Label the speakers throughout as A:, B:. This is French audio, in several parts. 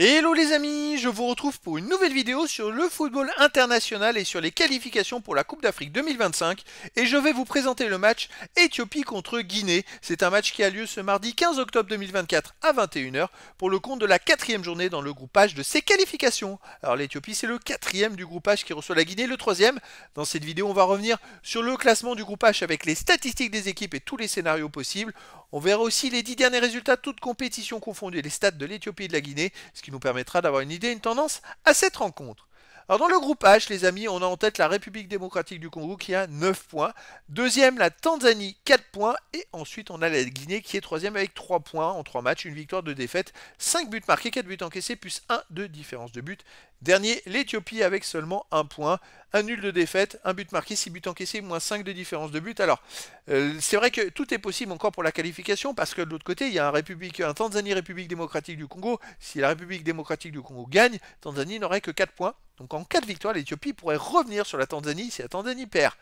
A: Hello les amis, je vous retrouve pour une nouvelle vidéo sur le football international et sur les qualifications pour la Coupe d'Afrique 2025 et je vais vous présenter le match Éthiopie contre Guinée. C'est un match qui a lieu ce mardi 15 octobre 2024 à 21h pour le compte de la quatrième journée dans le groupage de ces qualifications. Alors l'Éthiopie c'est le quatrième du groupage qui reçoit la Guinée, le troisième. Dans cette vidéo on va revenir sur le classement du groupage avec les statistiques des équipes et tous les scénarios possibles. On verra aussi les 10 derniers résultats, toutes compétitions confondues, les stats de l'Éthiopie et de la Guinée, ce qui nous permettra d'avoir une idée, une tendance à cette rencontre. Alors dans le groupe H, les amis, on a en tête la République démocratique du Congo qui a 9 points. Deuxième, la Tanzanie, 4 points. Et ensuite, on a la Guinée qui est troisième avec 3 points en 3 matchs, une victoire, de défaite, 5 buts marqués, 4 buts encaissés, plus 1 de différence de but. Dernier, l'Éthiopie avec seulement 1 point un nul de défaite, un but marqué, six buts encaissés, moins 5 de différence de but. Alors, euh, c'est vrai que tout est possible encore pour la qualification, parce que de l'autre côté, il y a un, République, Tanzanie République démocratique du Congo. Si la République démocratique du Congo gagne, Tanzanie n'aurait que 4 points. Donc en cas victoires, l'Éthiopie pourrait revenir sur la Tanzanie si la Tanzanie perd.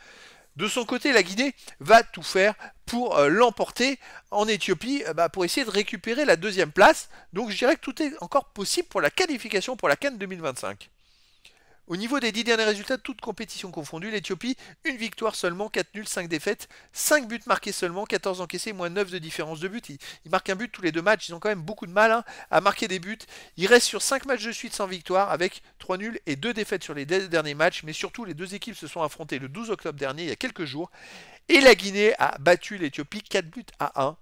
A: De son côté, la Guinée va tout faire pour euh, l'emporter en Éthiopie, euh, bah, pour essayer de récupérer la deuxième place. Donc je dirais que tout est encore possible pour la qualification pour la Cannes 2025. Au niveau des dix derniers résultats, toutes compétitions confondues, l'Ethiopie, une victoire seulement, 4 nuls, 5 défaites, 5 buts marqués seulement, 14 encaissés, moins 9 de différence de but. Ils, marquent un but tous les deux matchs, ils ont quand même beaucoup de mal hein, à marquer des buts. Ils restent sur 5 matchs de suite sans victoire, avec 3 nuls et 2 défaites sur les derniers matchs, mais surtout les deux équipes se sont affrontées le 12 octobre dernier, il y a quelques jours, et la Guinée a battu l'Ethiopie 4 buts à 1.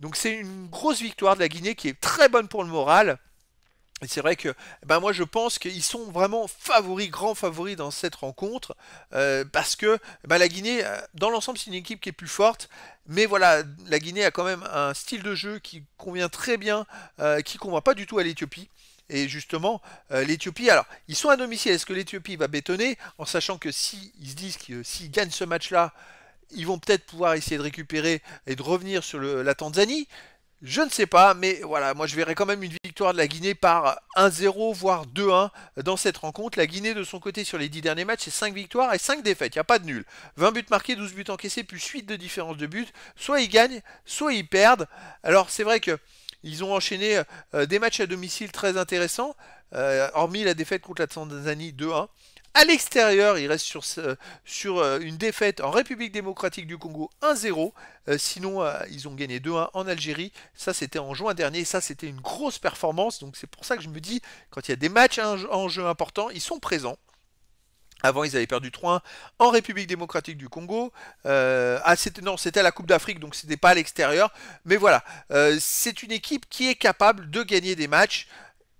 A: Donc c'est une grosse victoire de la Guinée qui est très bonne pour le moral. Et c'est vrai que eh ben moi je pense qu'ils sont vraiment favoris, grands favoris dans cette rencontre, euh, parce que eh ben, la Guinée, euh, dans l'ensemble, c'est une équipe qui est plus forte, mais voilà, la Guinée a quand même un style de jeu qui convient très bien, euh, qui ne convient pas du tout à l'Éthiopie. Et justement, l'Ethiopie, l'Éthiopie, alors, ils sont à domicile, est-ce que l'Ethiopie va bétonner, en sachant que s'ils si, se disent que s'ils gagnent ce match-là, ils vont peut-être pouvoir essayer de récupérer et de revenir sur la Tanzanie, je ne sais pas, mais voilà, moi je verrai quand même une victoire de la Guinée par 1-0, voire 2-1 dans cette rencontre. La Guinée, de son côté, sur les 10 derniers matchs, c'est 5 victoires et 5 défaites. Il n'y a pas de nul. 20 buts marqués, 12 buts encaissés, plus suite de différence de buts. Soit ils gagnent, soit ils perdent. Alors, c'est vrai que ils ont enchaîné euh, des matchs à domicile très intéressants, euh, hormis la défaite contre la Tanzanie 2-1. À l'extérieur, il reste sur, euh, une défaite en République démocratique du Congo 1-0. Euh, sinon, euh, ils ont gagné 2-1 en Algérie. Ça, c'était en juin dernier. ça, c'était une grosse performance. Donc, c'est pour ça que je me dis, quand il y a des matchs en jeu importants, ils sont présents. Avant, ils avaient perdu 3-1 en République démocratique du Congo. ah, c'était, non, c'était à la Coupe d'Afrique, donc ce n'était pas à l'extérieur. Mais voilà, c'est une équipe qui est capable de gagner des matchs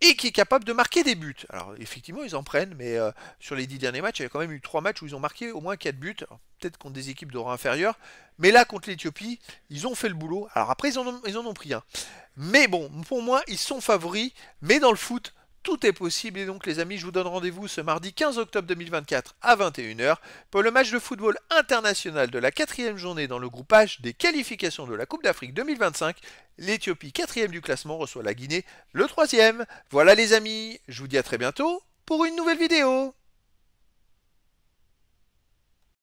A: et qui est capable de marquer des buts. Alors effectivement, ils en prennent, mais euh, sur les dix derniers matchs, il y a quand même eu trois matchs où ils ont marqué au moins quatre buts. Peut-être contre des équipes de rang inférieur, mais là contre l'Éthiopie, ils ont fait le boulot. Alors après, ils en ont, ils en ont pris un. Mais bon, pour moi, ils sont favoris, mais dans le foot, tout est possible et donc les amis, je vous donne rendez-vous ce mardi 15 octobre 2024 à 21h pour le match de football international de la quatrième journée dans le groupage des qualifications de la Coupe d'Afrique 2025. L'Éthiopie, quatrième du classement, reçoit la Guinée, le troisième. Voilà les amis, je vous dis à très bientôt pour une nouvelle vidéo.